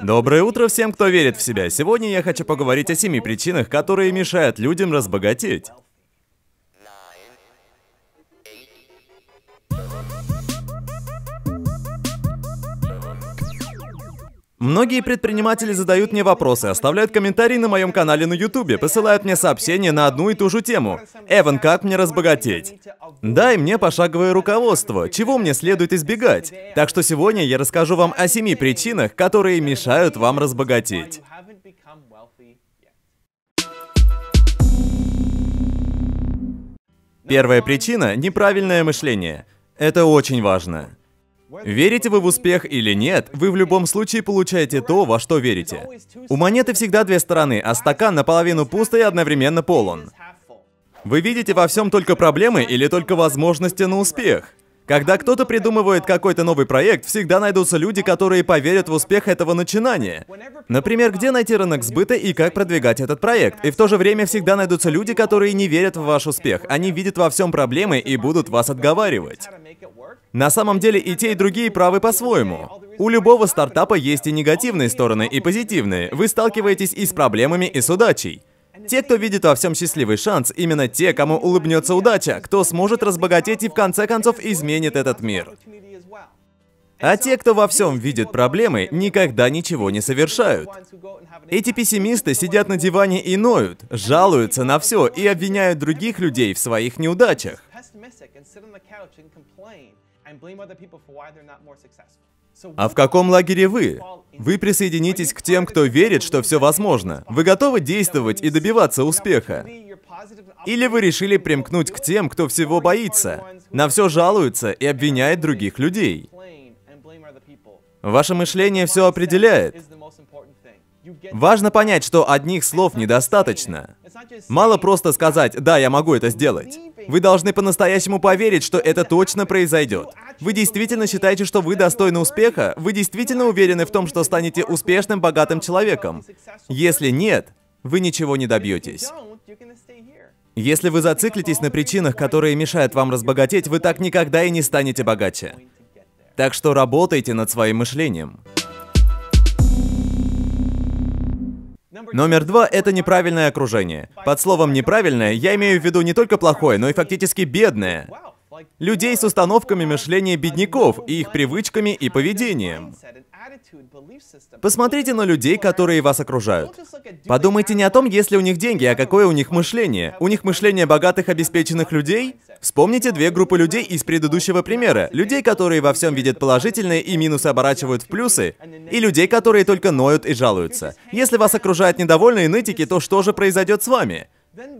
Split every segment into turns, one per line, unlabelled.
Доброе утро всем, кто верит в себя. Сегодня я хочу поговорить о семи причинах, которые мешают людям разбогатеть. Многие предприниматели задают мне вопросы, оставляют комментарии на моем канале на YouTube, посылают мне сообщения на одну и ту же тему. Эван, как мне разбогатеть? Дай мне пошаговое руководство, чего мне следует избегать. Так что сегодня я расскажу вам о семи причинах, которые мешают вам разбогатеть. Первая причина – неправильное мышление. Это очень важно. Верите вы в успех или нет, вы в любом случае получаете то, во что верите. У монеты всегда две стороны, а стакан наполовину пуст и одновременно полон. Вы видите во всем только проблемы или только возможности на успех? Когда кто-то придумывает какой-то новый проект, всегда найдутся люди, которые поверят в успех этого начинания. Например, где найти рынок сбыта и как продвигать этот проект. И в то же время всегда найдутся люди, которые не верят в ваш успех. Они видят во всем проблемы и будут вас отговаривать. На самом деле и те, и другие правы по-своему. У любого стартапа есть и негативные стороны, и позитивные. Вы сталкиваетесь и с проблемами, и с удачей. Те, кто видит во всем счастливый шанс, именно те, кому улыбнется удача, кто сможет разбогатеть и в конце концов изменит этот мир. А те, кто во всем видит проблемы, никогда ничего не совершают. Эти пессимисты сидят на диване и ноют, жалуются на все и обвиняют других людей в своих неудачах and sit on the couch and complain and blame other people for why they're not more successful. А в каком лагере вы? Вы присоединитесь к тем, кто верит, что все возможно. Вы готовы действовать и добиваться успеха? Или вы решили примкнуть к тем, кто всего боится, на все жалуется и обвиняет других людей? Ваше мышление все определяет. Важно понять, что одних слов недостаточно. Мало просто сказать «да, я могу это сделать». Вы должны по-настоящему поверить, что это точно произойдет. Вы действительно считаете, что вы достойны успеха? Вы действительно уверены в том, что станете успешным, богатым человеком? Если нет, вы ничего не добьетесь. Если вы зациклитесь на причинах, которые мешают вам разбогатеть, вы так никогда и не станете богаче. Так что работайте над своим мышлением. Номер два — это неправильное окружение. Под словом «неправильное» я имею в виду не только плохое, но и фактически бедное людей с установками мышления бедняков и их привычками и поведением. Посмотрите на людей, которые вас окружают. Подумайте не о том, есть ли у них деньги, а какое у них мышление. У них мышление богатых обеспеченных людей? Вспомните две группы людей из предыдущего примера. Людей, которые во всем видят положительные и минусы оборачивают в плюсы, и людей, которые только ноют и жалуются. Если вас окружают недовольные нытики, то что же произойдет с вами?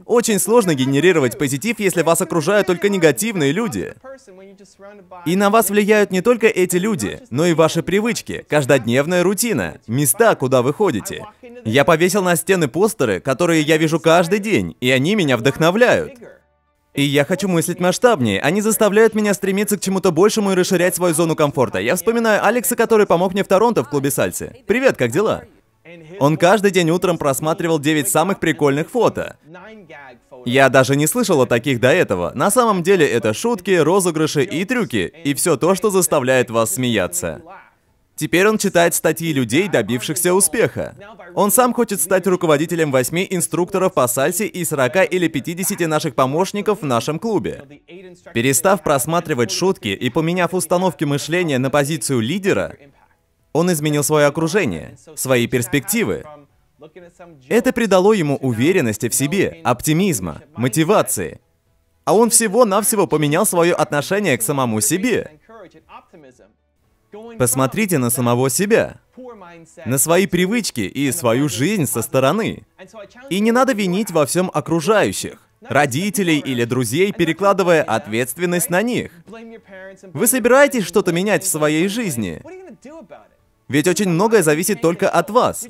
Очень сложно генерировать позитив, если вас окружают только негативные люди. И на вас влияют не только эти люди, но и ваши привычки, каждодневная рутина, места, куда вы ходите. Я повесил на стены постеры, которые я вижу каждый день, и они меня вдохновляют. И я хочу мыслить масштабнее. Они заставляют меня стремиться к чему-то большему и расширять свою зону комфорта. Я вспоминаю Алекса, который помог мне в Торонто в клубе сальсы. Привет, как дела? Он каждый день утром просматривал 9 самых прикольных фото. Я даже не слышал о таких до этого. На самом деле это шутки, розыгрыши и трюки, и все то, что заставляет вас смеяться. Теперь он читает статьи людей, добившихся успеха. Он сам хочет стать руководителем 8 инструкторов по сальсе и 40 или 50 наших помощников в нашем клубе. Перестав просматривать шутки и поменяв установки мышления на позицию лидера, он изменил свое окружение, свои перспективы. Это придало ему уверенности в себе, оптимизма, мотивации. А он всего-навсего поменял свое отношение к самому себе. Посмотрите на самого себя, на свои привычки и свою жизнь со стороны. И не надо винить во всем окружающих, родителей или друзей, перекладывая ответственность на них. Вы собираетесь что-то менять в своей жизни? Ведь очень многое зависит только от вас.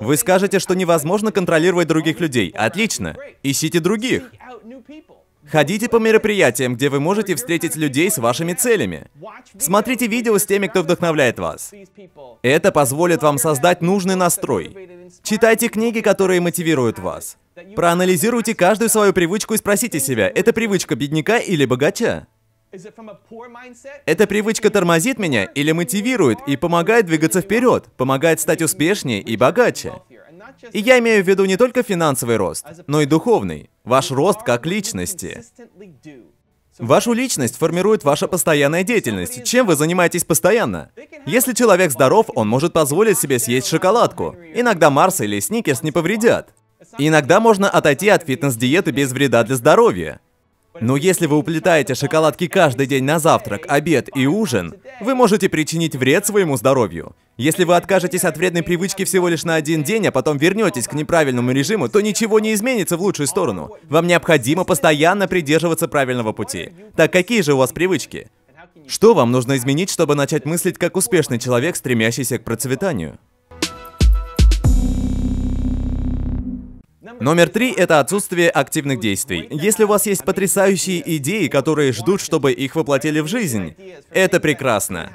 Вы скажете, что невозможно контролировать других людей. Отлично. Ищите других. Ходите по мероприятиям, где вы можете встретить людей с вашими целями. Смотрите видео с теми, кто вдохновляет вас. Это позволит вам создать нужный настрой. Читайте книги, которые мотивируют вас. Проанализируйте каждую свою привычку и спросите себя, это привычка бедняка или богача? Эта привычка тормозит меня или мотивирует и помогает двигаться вперед, помогает стать успешнее и богаче. И я имею в виду не только финансовый рост, но и духовный, ваш рост как личности. Вашу личность формирует ваша постоянная деятельность, чем вы занимаетесь постоянно. Если человек здоров, он может позволить себе съесть шоколадку. Иногда Марс или Сникерс не повредят. Иногда можно отойти от фитнес-диеты без вреда для здоровья. Но если вы уплетаете шоколадки каждый день на завтрак, обед и ужин, вы можете причинить вред своему здоровью. Если вы откажетесь от вредной привычки всего лишь на один день, а потом вернетесь к неправильному режиму, то ничего не изменится в лучшую сторону. Вам необходимо постоянно придерживаться правильного пути. Так какие же у вас привычки? Что вам нужно изменить, чтобы начать мыслить как успешный человек, стремящийся к процветанию? Номер три — это отсутствие активных действий. Если у вас есть потрясающие идеи, которые ждут, чтобы их воплотили в жизнь, это прекрасно.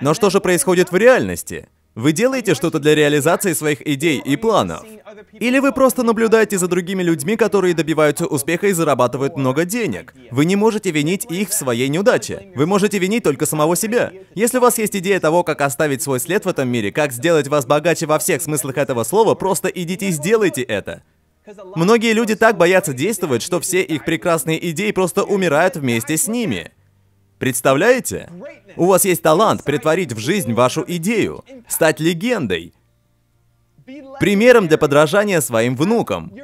Но что же происходит в реальности? Вы делаете что-то для реализации своих идей и планов? Или вы просто наблюдаете за другими людьми, которые добиваются успеха и зарабатывают много денег? Вы не можете винить их в своей неудаче. Вы можете винить только самого себя. Если у вас есть идея того, как оставить свой след в этом мире, как сделать вас богаче во всех смыслах этого слова, просто идите и сделайте это. Многие люди так боятся действовать, что все их прекрасные идеи просто умирают вместе с ними. Представляете? У вас есть талант притворить в жизнь вашу идею, стать легендой, примером для подражания своим внукам.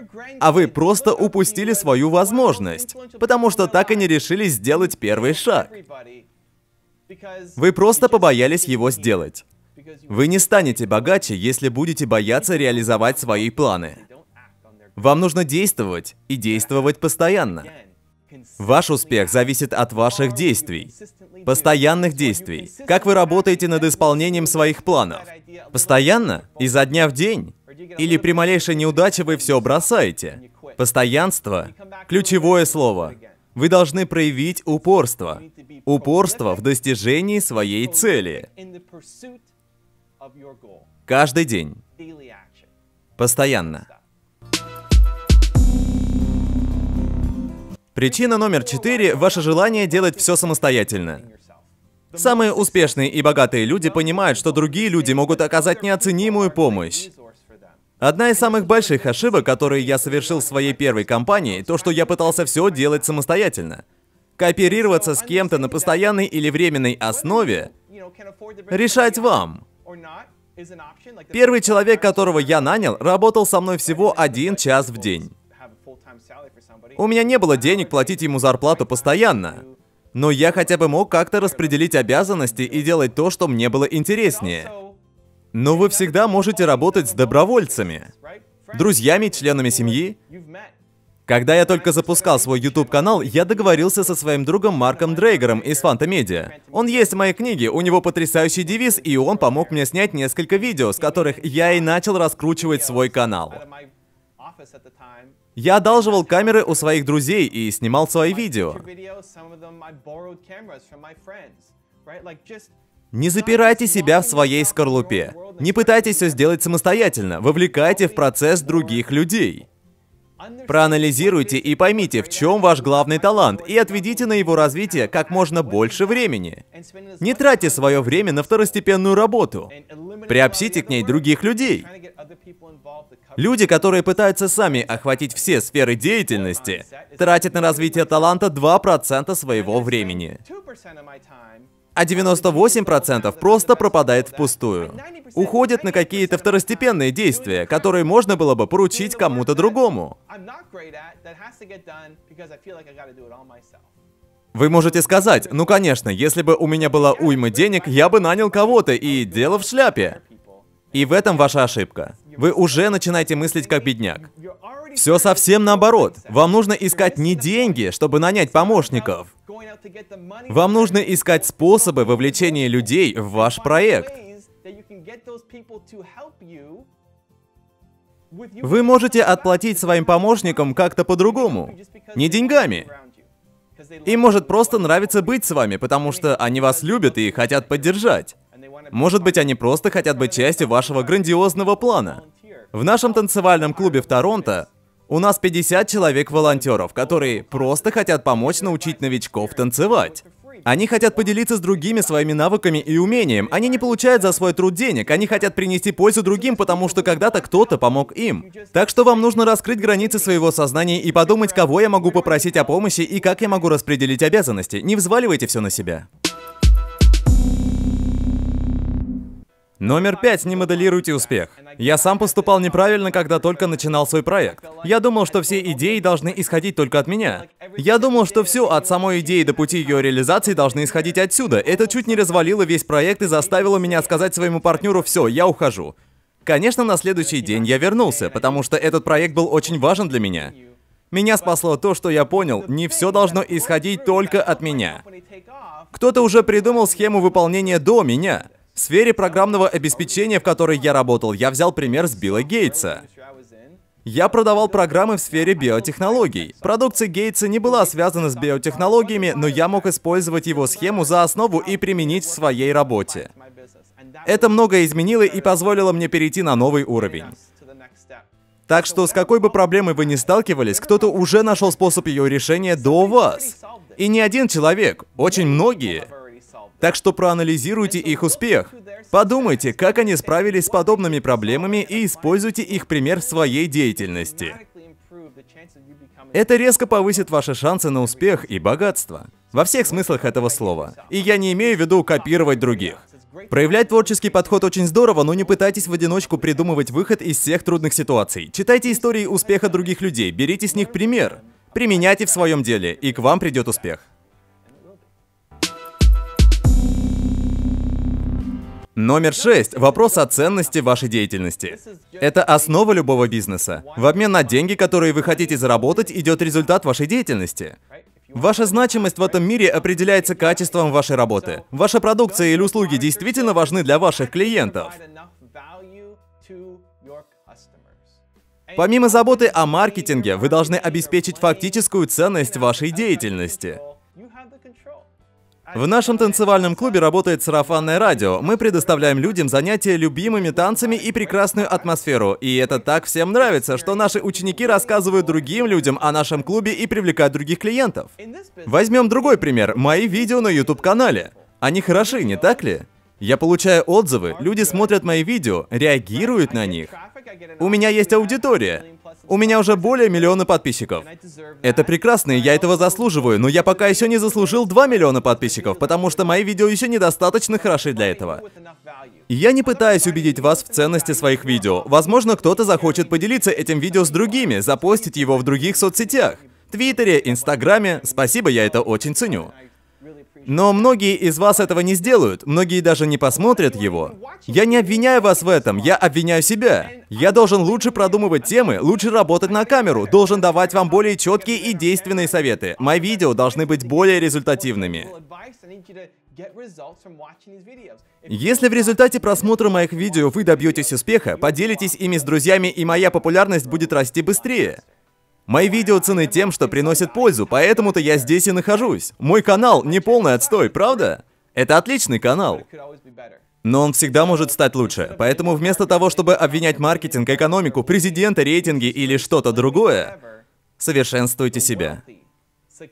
А вы просто упустили свою возможность, потому что так и не решили сделать первый шаг. Вы просто побоялись его сделать. Вы не станете богаче, если будете бояться реализовать свои планы. Вам нужно действовать и действовать постоянно. Ваш успех зависит от ваших действий, постоянных действий. Как вы работаете над исполнением своих планов? Постоянно? Изо дня в день? Или при малейшей неудаче вы все бросаете? Постоянство – ключевое слово. Вы должны проявить упорство. Упорство в достижении своей цели. Каждый день. Постоянно. Причина номер четыре – ваше желание делать все самостоятельно. Самые успешные и богатые люди понимают, что другие люди могут оказать неоценимую помощь. Одна из самых больших ошибок, которые я совершил в своей первой компании, то, что я пытался все делать самостоятельно. Кооперироваться с кем-то на постоянной или временной основе – решать вам. Первый человек, которого я нанял, работал со мной всего один час в день. У меня не было денег платить ему зарплату постоянно. Но я хотя бы мог как-то распределить обязанности и делать то, что мне было интереснее. Но вы всегда можете работать с добровольцами, друзьями, членами семьи. Когда я только запускал свой YouTube-канал, я договорился со своим другом Марком Дрейгером из Фанта Он есть в моей книге, у него потрясающий девиз, и он помог мне снять несколько видео, с которых я и начал раскручивать свой канал. Я одалживал камеры у своих друзей и снимал свои видео. Не запирайте себя в своей скорлупе. Не пытайтесь все сделать самостоятельно. Вовлекайте в процесс других людей. Проанализируйте и поймите, в чем ваш главный талант, и отведите на его развитие как можно больше времени. Не тратьте свое время на второстепенную работу. Приобщите к ней других людей. Люди, которые пытаются сами охватить все сферы деятельности, тратят на развитие таланта 2% своего времени а 98% просто пропадает впустую. Уходит на какие-то второстепенные действия, которые можно было бы поручить кому-то другому. Вы можете сказать, ну конечно, если бы у меня была уйма денег, я бы нанял кого-то и дело в шляпе. И в этом ваша ошибка вы уже начинаете мыслить как бедняк. Все совсем наоборот. Вам нужно искать не деньги, чтобы нанять помощников. Вам нужно искать способы вовлечения людей в ваш проект. Вы можете отплатить своим помощникам как-то по-другому, не деньгами. Им может просто нравиться быть с вами, потому что они вас любят и хотят поддержать. Может быть, они просто хотят быть частью вашего грандиозного плана. В нашем танцевальном клубе в Торонто у нас 50 человек-волонтеров, которые просто хотят помочь научить новичков танцевать. Они хотят поделиться с другими своими навыками и умением. Они не получают за свой труд денег. Они хотят принести пользу другим, потому что когда-то кто-то помог им. Так что вам нужно раскрыть границы своего сознания и подумать, кого я могу попросить о помощи и как я могу распределить обязанности. Не взваливайте все на себя. Номер пять. Не моделируйте успех. Я сам поступал неправильно, когда только начинал свой проект. Я думал, что все идеи должны исходить только от меня. Я думал, что все от самой идеи до пути ее реализации должны исходить отсюда. Это чуть не развалило весь проект и заставило меня сказать своему партнеру «все, я ухожу». Конечно, на следующий день я вернулся, потому что этот проект был очень важен для меня. Меня спасло то, что я понял, не все должно исходить только от меня. Кто-то уже придумал схему выполнения до меня. В сфере программного обеспечения, в которой я работал, я взял пример с Билла Гейтса. Я продавал программы в сфере биотехнологий. Продукция Гейтса не была связана с биотехнологиями, но я мог использовать его схему за основу и применить в своей работе. Это многое изменило и позволило мне перейти на новый уровень. Так что с какой бы проблемой вы ни сталкивались, кто-то уже нашел способ ее решения до вас. И не один человек, очень многие. Так что проанализируйте их успех. Подумайте, как они справились с подобными проблемами и используйте их пример в своей деятельности. Это резко повысит ваши шансы на успех и богатство. Во всех смыслах этого слова. И я не имею в виду копировать других. Проявлять творческий подход очень здорово, но не пытайтесь в одиночку придумывать выход из всех трудных ситуаций. Читайте истории успеха других людей, берите с них пример. Применяйте в своем деле, и к вам придет успех. Номер шесть. Вопрос о ценности вашей деятельности. Это основа любого бизнеса. В обмен на деньги, которые вы хотите заработать, идет результат вашей деятельности. Ваша значимость в этом мире определяется качеством вашей работы. Ваша продукция или услуги действительно важны для ваших клиентов. Помимо заботы о маркетинге, вы должны обеспечить фактическую ценность вашей деятельности. В нашем танцевальном клубе работает сарафанное радио. Мы предоставляем людям занятия любимыми танцами и прекрасную атмосферу. И это так всем нравится, что наши ученики рассказывают другим людям о нашем клубе и привлекают других клиентов. Возьмем другой пример. Мои видео на YouTube-канале. Они хороши, не так ли? Я получаю отзывы, люди смотрят мои видео, реагируют на них. У меня есть аудитория. У меня уже более миллиона подписчиков. Это прекрасно, и я этого заслуживаю, но я пока еще не заслужил 2 миллиона подписчиков, потому что мои видео еще недостаточно хороши для этого. Я не пытаюсь убедить вас в ценности своих видео. Возможно, кто-то захочет поделиться этим видео с другими, запостить его в других соцсетях. Твиттере, Инстаграме. Спасибо, я это очень ценю. Но многие из вас этого не сделают, многие даже не посмотрят его. Я не обвиняю вас в этом, я обвиняю себя. Я должен лучше продумывать темы, лучше работать на камеру, должен давать вам более четкие и действенные советы. Мои видео должны быть более результативными. Если в результате просмотра моих видео вы добьетесь успеха, поделитесь ими с друзьями, и моя популярность будет расти быстрее. Мои видео цены тем, что приносят пользу, поэтому-то я здесь и нахожусь. Мой канал не полный отстой, правда? Это отличный канал. Но он всегда может стать лучше. Поэтому вместо того, чтобы обвинять маркетинг, экономику, президента, рейтинги или что-то другое, совершенствуйте себя.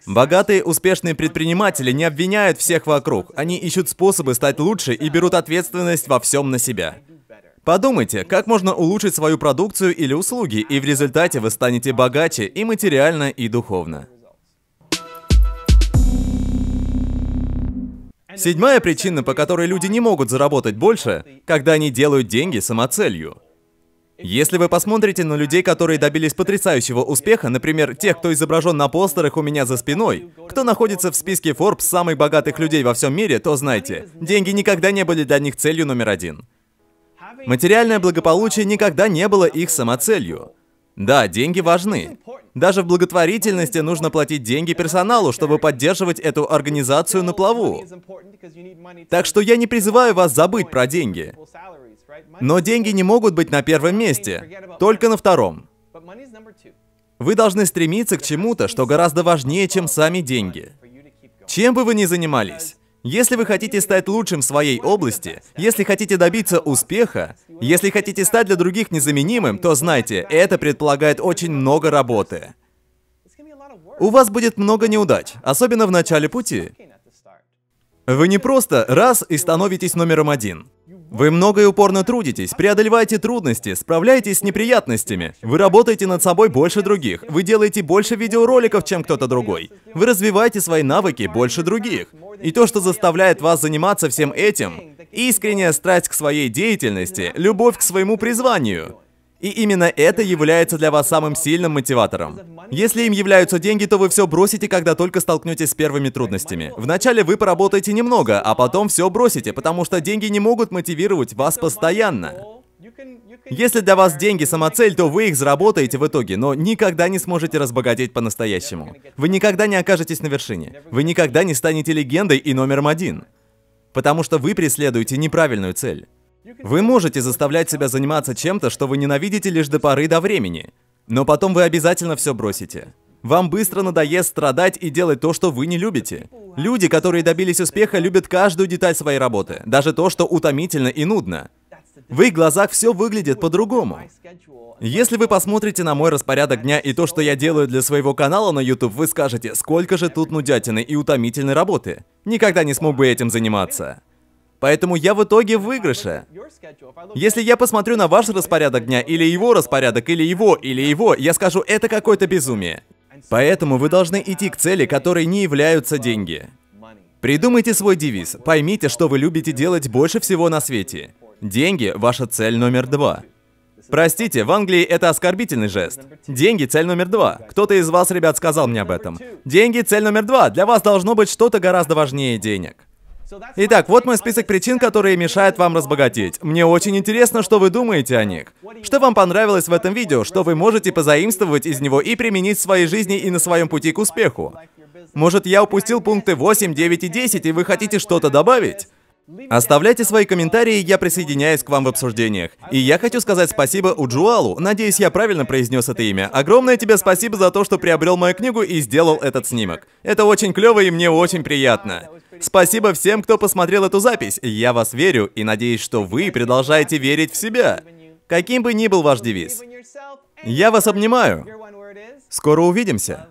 Богатые, успешные предприниматели не обвиняют всех вокруг. Они ищут способы стать лучше и берут ответственность во всем на себя. Подумайте, как можно улучшить свою продукцию или услуги, и в результате вы станете богаче и материально, и духовно. Седьмая причина, по которой люди не могут заработать больше, когда они делают деньги самоцелью. Если вы посмотрите на людей, которые добились потрясающего успеха, например, тех, кто изображен на постерах у меня за спиной, кто находится в списке Forbes самых богатых людей во всем мире, то знайте, деньги никогда не были для них целью номер один. Материальное благополучие никогда не было их самоцелью. Да, деньги важны. Даже в благотворительности нужно платить деньги персоналу, чтобы поддерживать эту организацию на плаву. Так что я не призываю вас забыть про деньги. Но деньги не могут быть на первом месте, только на втором. Вы должны стремиться к чему-то, что гораздо важнее, чем сами деньги. Чем бы вы ни занимались, если вы хотите стать лучшим в своей области, если хотите добиться успеха, если хотите стать для других незаменимым, то знайте, это предполагает очень много работы. У вас будет много неудач, особенно в начале пути. Вы не просто раз и становитесь номером один. Вы много и упорно трудитесь, преодолеваете трудности, справляетесь с неприятностями. Вы работаете над собой больше других, вы делаете больше видеороликов, чем кто-то другой. Вы развиваете свои навыки больше других. И то, что заставляет вас заниматься всем этим, искренняя страсть к своей деятельности, любовь к своему призванию – и именно это является для вас самым сильным мотиватором. Если им являются деньги, то вы все бросите, когда только столкнетесь с первыми трудностями. Вначале вы поработаете немного, а потом все бросите, потому что деньги не могут мотивировать вас постоянно. Если для вас деньги самоцель, то вы их заработаете в итоге, но никогда не сможете разбогатеть по-настоящему. Вы никогда не окажетесь на вершине. Вы никогда не станете легендой и номером один. Потому что вы преследуете неправильную цель. Вы можете заставлять себя заниматься чем-то, что вы ненавидите лишь до поры до времени. Но потом вы обязательно все бросите. Вам быстро надоест страдать и делать то, что вы не любите. Люди, которые добились успеха, любят каждую деталь своей работы, даже то, что утомительно и нудно. В их глазах все выглядит по-другому. Если вы посмотрите на мой распорядок дня и то, что я делаю для своего канала на YouTube, вы скажете, сколько же тут нудятины и утомительной работы. Никогда не смог бы этим заниматься. Поэтому я в итоге в выигрыше. Если я посмотрю на ваш распорядок дня, или его распорядок, или его, или его, я скажу, это какое-то безумие. Поэтому вы должны идти к цели, которой не являются деньги. Придумайте свой девиз. Поймите, что вы любите делать больше всего на свете. Деньги – ваша цель номер два. Простите, в Англии это оскорбительный жест. Деньги – цель номер два. Кто-то из вас, ребят, сказал мне об этом. Деньги – цель номер два. Для вас должно быть что-то гораздо важнее денег. Итак, вот мой список причин, которые мешают вам разбогатеть. Мне очень интересно, что вы думаете о них. Что вам понравилось в этом видео, что вы можете позаимствовать из него и применить в своей жизни и на своем пути к успеху. Может, я упустил пункты 8, 9 и 10, и вы хотите что-то добавить? Оставляйте свои комментарии, я присоединяюсь к вам в обсуждениях. И я хочу сказать спасибо Уджуалу, надеюсь, я правильно произнес это имя. Огромное тебе спасибо за то, что приобрел мою книгу и сделал этот снимок. Это очень клево и мне очень приятно. Спасибо всем, кто посмотрел эту запись. Я вас верю и надеюсь, что вы продолжаете верить в себя. Каким бы ни был ваш девиз. Я вас обнимаю. Скоро увидимся.